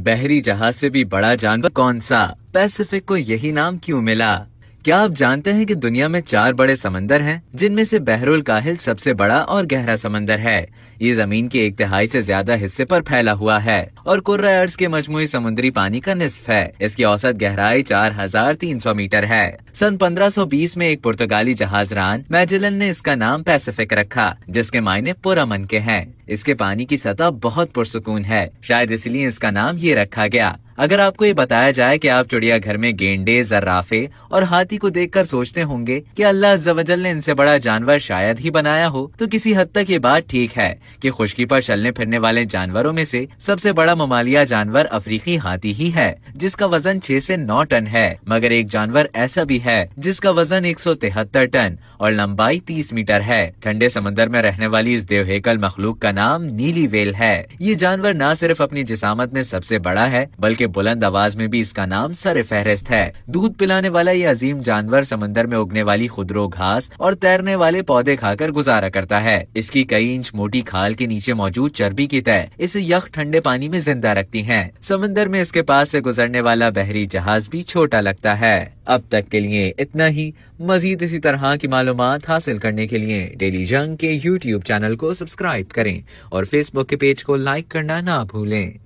बहरी जहाज से भी बड़ा जानवर कौन सा पैसिफिक को यही नाम क्यों मिला क्या आप जानते हैं कि दुनिया में चार बड़े समंदर हैं जिनमें से बहरुल काहिल सबसे बड़ा और गहरा समंदर है ये जमीन के एक तिहाई से ज्यादा हिस्से पर फैला हुआ है और कुर्रा अर्ज के मजमुई समुद्री पानी का निस्फ है इसकी औसत गहराई 4,300 मीटर है सन 1520 में एक पुर्तगाली जहाजरान मैजिलन ने इसका नाम पैसिफिक रखा जिसके मायने मन के हैं इसके पानी की सतह बहुत पुरसकून है शायद इसलिए इसका नाम ये रखा गया अगर आपको ये बताया जाए कि आप चिड़ियाघर में गेंडे जर्राफे और हाथी को देखकर सोचते होंगे कि अल्लाह जवजल ने इनसे बड़ा जानवर शायद ही बनाया हो तो किसी हद तक ये बात ठीक है कि खुशकी पर चलने फिरने वाले जानवरों में से सबसे बड़ा ममालिया जानवर अफ्रीकी हाथी ही है जिसका वजन छह से नौ टन है मगर एक जानवर ऐसा भी है जिसका वजन एक टन और लंबाई तीस मीटर है ठंडे समुन्द्र में रहने वाली इस देवहेकल मखलूक का नाम नाम नीली वेल है ये जानवर न सिर्फ अपनी जिसामत में सबसे बड़ा है बल्कि बुलंद आवाज में भी इसका नाम सर फहरिस्त है दूध पिलाने वाला ये अजीम जानवर समंदर में उगने वाली खुदरो घास और तैरने वाले पौधे खाकर गुजारा करता है इसकी कई इंच मोटी खाल के नीचे मौजूद चर्बी की तय इसे यख ठंडे पानी में जिंदा रखती है समंदर में इसके पास से गुजरने वाला बहरी जहाज भी छोटा लगता है अब तक के लिए इतना ही मजीद इसी तरह की मालूम हासिल करने के लिए डेली जंग के यूट्यूब चैनल को सब्सक्राइब करें और फेसबुक के पेज को लाइक करना ना भूलें